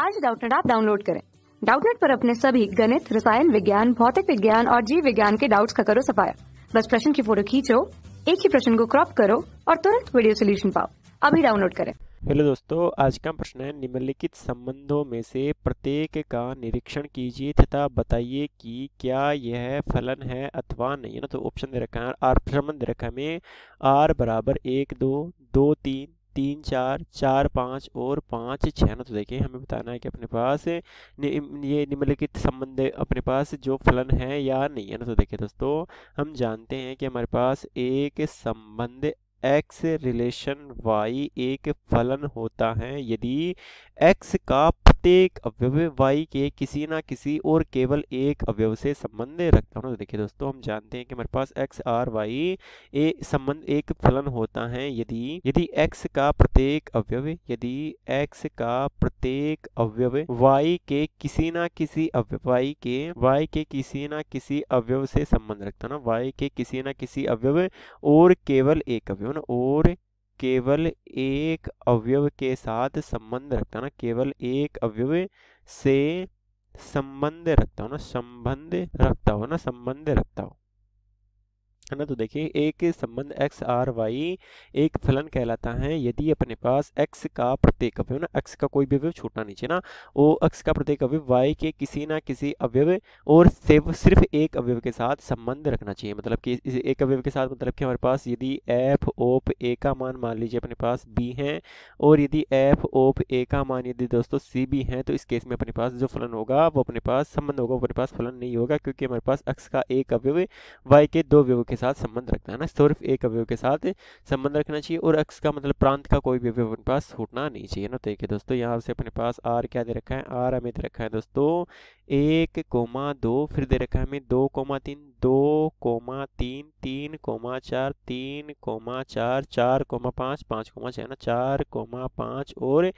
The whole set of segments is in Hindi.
आज डाउटनेट आप डाउनलोड करें डाउटनेट पर अपने सभी गणित रसायन विज्ञान भौतिक विज्ञान और जीव विज्ञान के डाउट्स का करो सफाया बस प्रश्न की फोटो खींचो एक ही प्रश्न को क्रॉप करो और तुरंत वीडियो सोल्यूशन पाओ अभी डाउनलोड करें हेलो दोस्तों आज का प्रश्न है निम्नलिखित संबंधों में से प्रत्येक का निरीक्षण कीजिए तथा बताइए कि क्या यह फलन है अथवा नहीं ना तो ऑप्शन दे रखा है आर संबंध दे रखा है में आर बराबर एक दो दो तीन तीन चार चार पाँच और पाँच छः तो देखिए हमें बताना है कि अपने पास ये निम्नलिखित संबंध अपने पास जो फलन है या नहीं है ना तो देखिए दोस्तों हम जानते हैं कि हमारे पास एक संबंध एक्स रिलेशन वाई एक फलन होता है यदि एक्स का प्रत्येक अवयव वाई के किसी ना किसी और केवल एक अवयव से संबंध रखता हूँ तो देखिए दोस्तों हम जानते हैं कि हमारे पास एक्स आर वाई ए संबंध एक फलन होता है यदि यदि एक्स का प्रत्येक अवयव यदि एक्स का प्रत्येक अवयव वाई के किसी ना किसी अवयवाई के वाई के किसी ना किसी अवयव से संबंध रखता है ना वाई के किसी ना किसी अवयव और केवल एक अवयव ना और केवल एक अवयव के साथ संबंध रखता है ना केवल एक अवयव से संबंध रखता हो ना संबंध रखता हो ना संबंध रखता हो है ना तो देखिए एक संबंध एक्स आर वाई एक फलन कहलाता है यदि अपने पास एक्स का प्रत्येक अवय ना एक्स का कोई भी अवयव छोटा नीचे ना वो x का प्रत्येक अवयव वाई के किसी ना किसी अवयव और सिर्फ सिर्फ एक अवयव के साथ संबंध रखना चाहिए मतलब कि एक अवयव के साथ मतलब कि हमारे पास यदि एफ ओप ए का मान मान लीजिए अपने पास बी है और यदि एफ ओप ए का मान यदि दोस्तों सी बी है तो इस केस में अपने पास जो फलन होगा वो अपने पास संबंध होगा अपने पास फलन नहीं होगा क्योंकि हमारे पास एक्स का एक अवयव वाई के दो अवयव के साथ संबंध रखना है ना सिर्फ एक अवयव के साथ संबंध रखना चाहिए और अक्स का मतलब प्रांत का कोई भी अवयव अपने पास छूटना नहीं चाहिए ना तो देखिए दोस्तों यहाँ से अपने पास आर क्या दे रखा है आर हमें दे रखा है दोस्तों एक कोमा दो फिर दे रखा है हमें दो कोमा तीन दो कोमा तीन तीन कोमा चार तीन कोमा चार चार कोमा पाँच पाँच कोमा छः ना चार कोमा पाँच और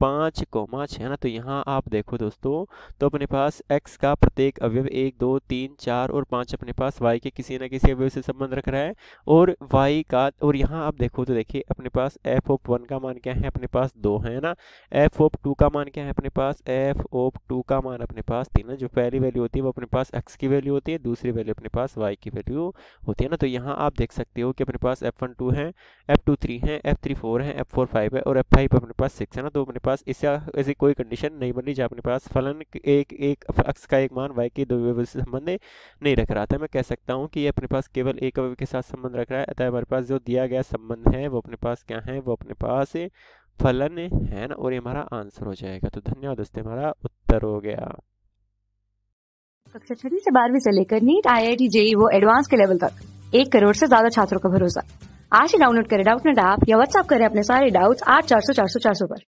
पाँच कोमा छः ना तो यहाँ आप देखो दोस्तों तो अपने पास x का प्रत्येक अवयव एक दो तीन चार और पाँच अपने पास y के किसी ना किसी अवयव से संबंध रख रहा है और y का और यहाँ आप देखो तो देखिए अपने पास एफ ओप वन का मान क्या है अपने पास दो है ना एफ ओप टू का मान क्या है अपने पास एफ ओप टू का मान अपने पास तीन है जो पहली वैल्यू होती है वो अपने पास एक्स की वैल्यू होती है दूसरी वैल्यू अपने पास वाई की वैल्यू होती है ना तो यहाँ आप देख सकते हो कि अपने पास एफ वन टू है एफ टू थ्री है एफ थ्री फोर है एफ फोर फाइव है और एफ फाइव अपने पास सिक्स है ना तो अपने पास इससे ऐसी कोई कंडीशन नहीं बन रही जहाँ अपने पास फलन एक एक अक्स का एक मान वाई के दो वेरिएबल से संबंध नहीं रख रहा था मैं कह सकता हूँ कि ये अपने पास केवल एक अवयव के साथ संबंध रख रहा है अतः हमारे पास जो दिया गया संबंध है वो अपने पास क्या है वो अपने पास फलन है ना और ये हमारा आंसर हो जाएगा तो धन्यवाद दोस्तों हमारा उत्तर हो गया कक्षा छठी से बारहवीं से लेकर NEET I I T JEE वो एडवांस के लेवल तक एक करोड़ से ज्यादा छात्रों का भरोसा आज ही डाउनलोड करें डाउट नेट ऐप या व्हाट्सएप करें अपने सारे डाउट्स आठ चार सौ चार सौ चार सौ पर